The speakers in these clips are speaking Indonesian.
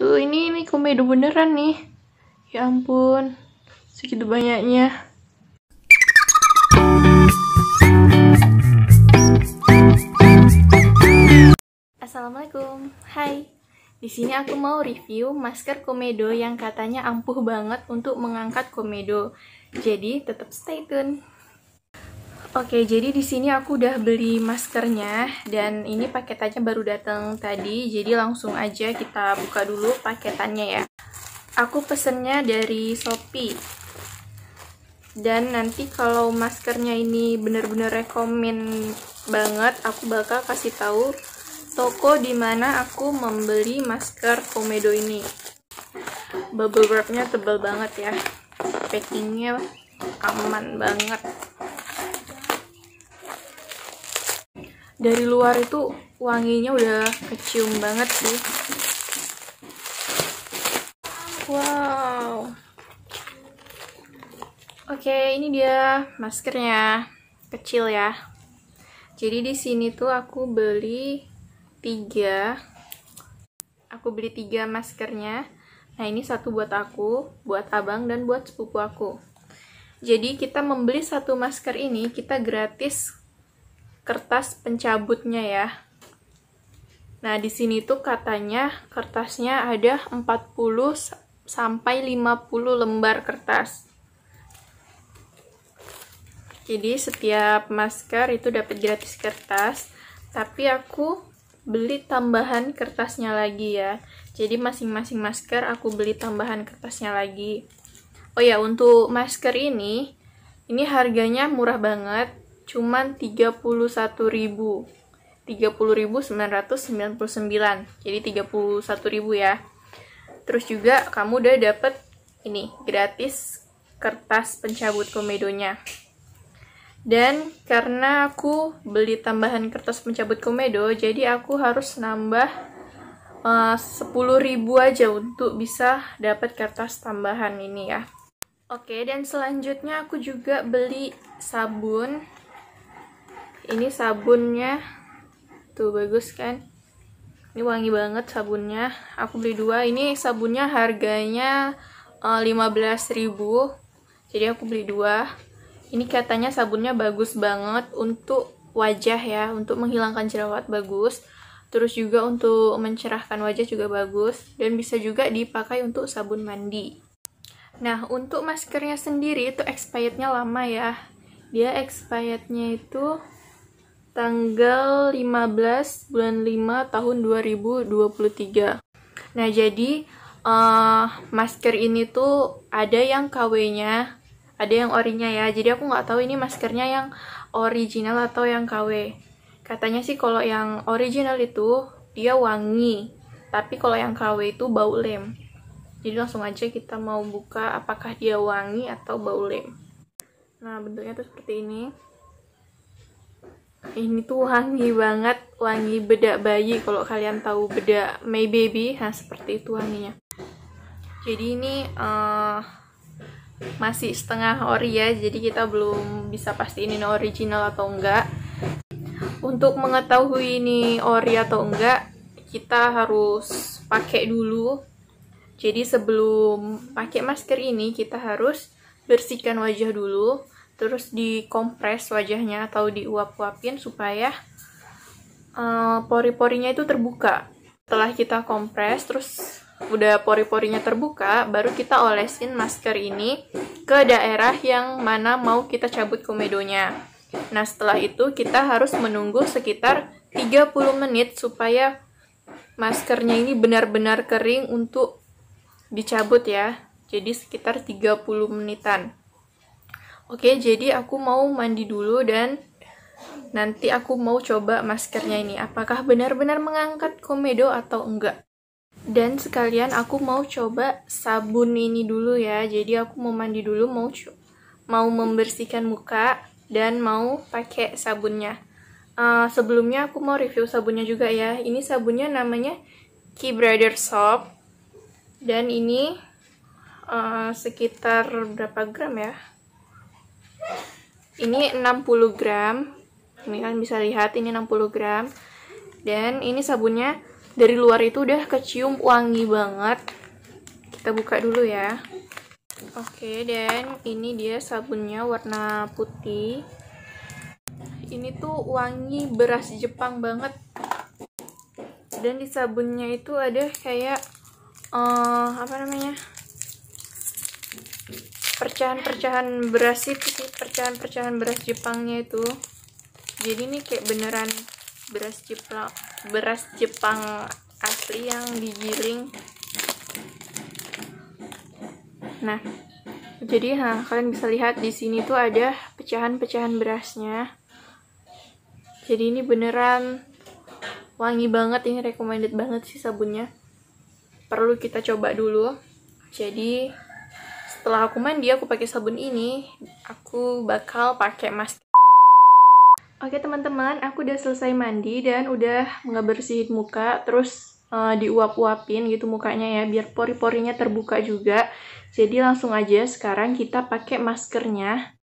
Tuh ini ini komedo beneran nih. Ya ampun. Segitu banyaknya. Assalamualaikum. Hai. Di sini aku mau review masker komedo yang katanya ampuh banget untuk mengangkat komedo. Jadi tetap stay tune. Oke, jadi di sini aku udah beli maskernya dan ini paketannya baru datang tadi. Jadi langsung aja kita buka dulu paketannya ya. Aku pesennya dari Shopee. Dan nanti kalau maskernya ini bener-bener rekomen banget, aku bakal kasih tahu toko di mana aku membeli masker komedo ini. Bubble wrapnya tebal banget ya. Packingnya aman banget. dari luar itu wanginya udah kecium banget sih wow oke ini dia maskernya kecil ya jadi di sini tuh aku beli tiga aku beli tiga maskernya nah ini satu buat aku buat abang dan buat sepupu aku jadi kita membeli satu masker ini kita gratis kertas pencabutnya ya. Nah, di sini tuh katanya kertasnya ada 40 sampai 50 lembar kertas. Jadi setiap masker itu dapat gratis kertas, tapi aku beli tambahan kertasnya lagi ya. Jadi masing-masing masker aku beli tambahan kertasnya lagi. Oh ya, untuk masker ini ini harganya murah banget cuman 31.000. 30.999. Jadi 31.000 ya. Terus juga kamu udah dapet ini gratis kertas pencabut komedonya. Dan karena aku beli tambahan kertas pencabut komedo, jadi aku harus nambah eh, uh, 10.000 aja untuk bisa dapat kertas tambahan ini ya. Oke, dan selanjutnya aku juga beli sabun ini sabunnya tuh bagus kan ini wangi banget sabunnya aku beli dua ini sabunnya harganya uh, eh, 15.000 jadi aku beli dua ini katanya sabunnya bagus banget untuk wajah ya untuk menghilangkan jerawat bagus terus juga untuk mencerahkan wajah juga bagus dan bisa juga dipakai untuk sabun mandi nah untuk maskernya sendiri itu expirednya lama ya dia expirednya itu tanggal 15 bulan 5 tahun 2023. Nah, jadi uh, masker ini tuh ada yang KW-nya, ada yang orinya ya. Jadi aku nggak tahu ini maskernya yang original atau yang KW. Katanya sih kalau yang original itu dia wangi, tapi kalau yang KW itu bau lem. Jadi langsung aja kita mau buka apakah dia wangi atau bau lem. Nah, bentuknya tuh seperti ini ini tuh wangi banget wangi bedak bayi kalau kalian tahu bedak my baby nah seperti itu wanginya jadi ini uh, masih setengah ori ya jadi kita belum bisa pasti ini original atau enggak untuk mengetahui ini ori atau enggak kita harus pakai dulu jadi sebelum pakai masker ini kita harus bersihkan wajah dulu terus dikompres wajahnya atau diuap-uapin supaya uh, pori-porinya itu terbuka. Setelah kita kompres, terus udah pori-porinya terbuka, baru kita olesin masker ini ke daerah yang mana mau kita cabut komedonya. Nah, setelah itu kita harus menunggu sekitar 30 menit supaya maskernya ini benar-benar kering untuk dicabut ya. Jadi sekitar 30 menitan. Oke, jadi aku mau mandi dulu dan nanti aku mau coba maskernya ini. Apakah benar-benar mengangkat komedo atau enggak? Dan sekalian aku mau coba sabun ini dulu ya. Jadi aku mau mandi dulu, mau mau membersihkan muka dan mau pakai sabunnya. Uh, sebelumnya aku mau review sabunnya juga ya. Ini sabunnya namanya Key Brother Soap. Dan ini uh, sekitar berapa gram ya? ini 60 gram ini kan bisa lihat ini 60 gram dan ini sabunnya dari luar itu udah kecium wangi banget kita buka dulu ya oke dan ini dia sabunnya warna putih ini tuh wangi beras Jepang banget dan di sabunnya itu ada kayak uh, apa namanya percahan-percahan beras itu sih percahan-percahan beras Jepangnya itu jadi ini kayak beneran beras Jepang beras Jepang asli yang digiring nah jadi nah, kalian bisa lihat di sini tuh ada pecahan-pecahan berasnya jadi ini beneran wangi banget ini recommended banget sih sabunnya perlu kita coba dulu jadi setelah aku mandi aku pakai sabun ini aku bakal pakai masker Oke teman-teman, aku udah selesai mandi dan udah nggak bersihin muka, terus uh, diuap-uapin gitu mukanya ya, biar pori-porinya terbuka juga. Jadi langsung aja sekarang kita pakai maskernya.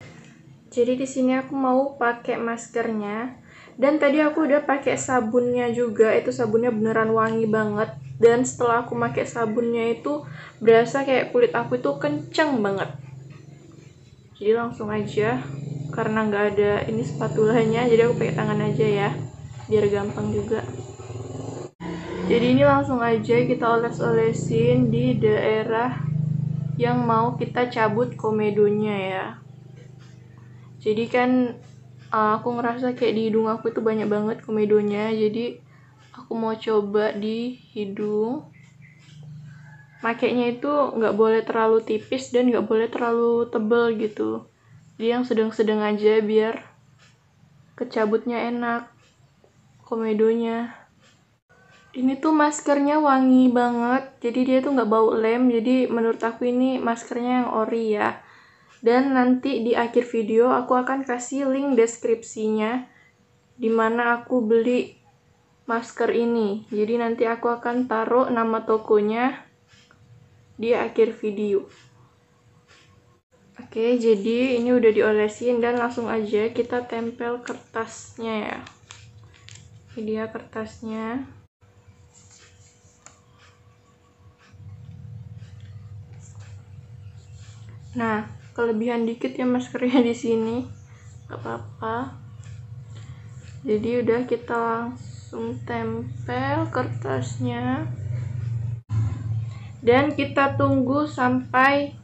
Jadi di sini aku mau pakai maskernya. Dan tadi aku udah pakai sabunnya juga, itu sabunnya beneran wangi banget dan setelah aku pakai sabunnya itu berasa kayak kulit aku itu kenceng banget jadi langsung aja karena nggak ada ini spatulanya jadi aku pakai tangan aja ya biar gampang juga jadi ini langsung aja kita oles-olesin di daerah yang mau kita cabut komedonya ya jadi kan eh, aku ngerasa kayak di hidung aku itu banyak banget komedonya jadi aku mau coba di hidung makainya itu nggak boleh terlalu tipis dan nggak boleh terlalu tebel gitu dia yang sedang-sedang aja biar kecabutnya enak komedonya ini tuh maskernya wangi banget jadi dia tuh nggak bau lem jadi menurut aku ini maskernya yang ori ya dan nanti di akhir video aku akan kasih link deskripsinya dimana aku beli masker ini. Jadi nanti aku akan taruh nama tokonya di akhir video. Oke, jadi ini udah diolesin dan langsung aja kita tempel kertasnya ya. Ini dia kertasnya. Nah, kelebihan dikit ya maskernya di sini. Gak apa-apa. Jadi udah kita langsung langsung tempel kertasnya dan kita tunggu sampai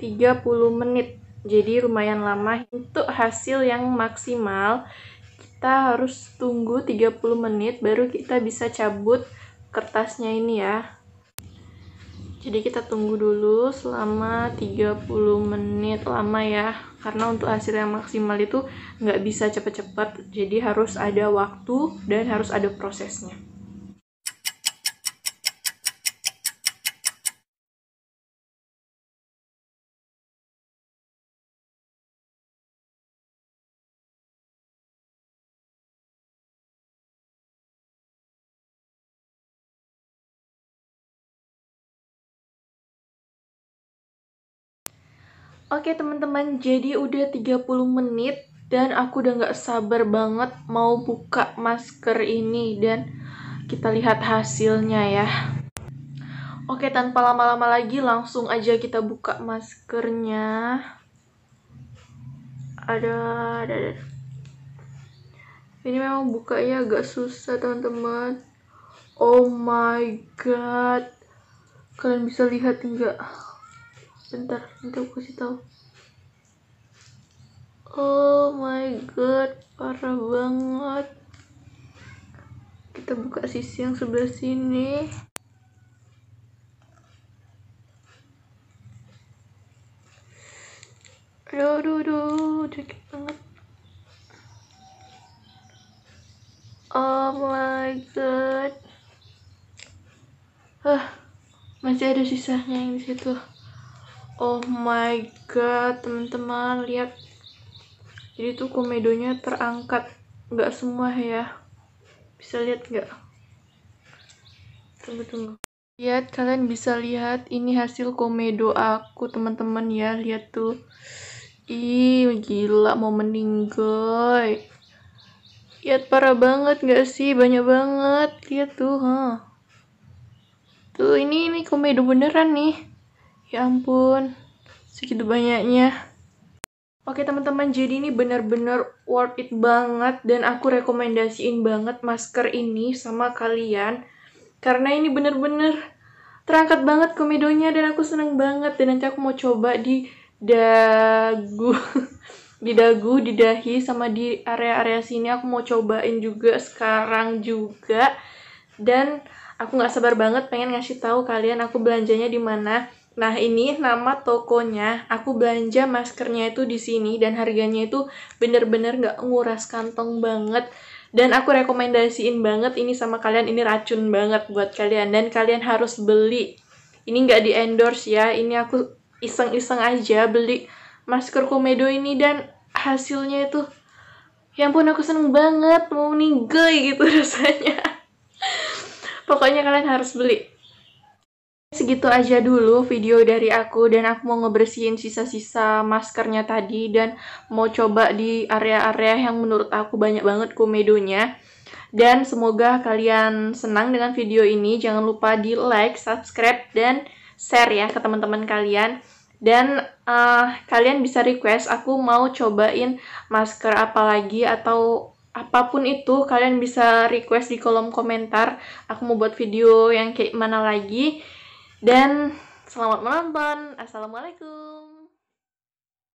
30 menit jadi lumayan lama untuk hasil yang maksimal kita harus tunggu 30 menit baru kita bisa cabut kertasnya ini ya jadi kita tunggu dulu selama 30 menit lama ya karena untuk hasil yang maksimal itu nggak bisa cepat-cepat jadi harus ada waktu dan harus ada prosesnya Oke teman-teman, jadi udah 30 menit dan aku udah nggak sabar banget mau buka masker ini dan kita lihat hasilnya ya. Oke, tanpa lama-lama lagi langsung aja kita buka maskernya. Ada, ada, ada. Ini memang buka ya agak susah teman-teman. Oh my god. Kalian bisa lihat nggak? sebentar nanti aku kasih tahu oh my god parah banget kita buka sisi yang sebelah sini aduh aduh aduh sakit banget oh my god ah masih ada sisanya yang di situ oh my god teman-teman lihat jadi tuh komedonya terangkat nggak semua ya bisa lihat nggak tunggu tunggu lihat kalian bisa lihat ini hasil komedo aku teman-teman ya lihat tuh ih gila mau meninggal lihat parah banget nggak sih banyak banget lihat tuh ha huh. tuh ini ini komedo beneran nih Ya ampun, segitu banyaknya. Oke teman-teman, jadi ini benar-benar worth it banget dan aku rekomendasiin banget masker ini sama kalian karena ini benar-benar terangkat banget komedonya dan aku seneng banget dan nanti aku mau coba di dagu di dagu, di dahi sama di area-area sini aku mau cobain juga sekarang juga dan aku nggak sabar banget pengen ngasih tahu kalian aku belanjanya di mana Nah, ini nama tokonya. Aku belanja maskernya itu di sini dan harganya itu bener-bener nggak nguras kantong banget. Dan aku rekomendasiin banget ini sama kalian, ini racun banget buat kalian. Dan kalian harus beli. Ini nggak di endorse ya, ini aku iseng-iseng aja beli masker komedo ini dan hasilnya itu ya ampun aku seneng banget mau nih gitu rasanya pokoknya kalian harus beli Segitu aja dulu video dari aku dan aku mau ngebersihin sisa-sisa maskernya tadi dan mau coba di area-area yang menurut aku banyak banget komedonya. Dan semoga kalian senang dengan video ini. Jangan lupa di like, subscribe, dan share ya ke teman-teman kalian. Dan uh, kalian bisa request aku mau cobain masker apa lagi atau apapun itu kalian bisa request di kolom komentar. Aku mau buat video yang kayak mana lagi. Dan selamat menonton. Assalamualaikum.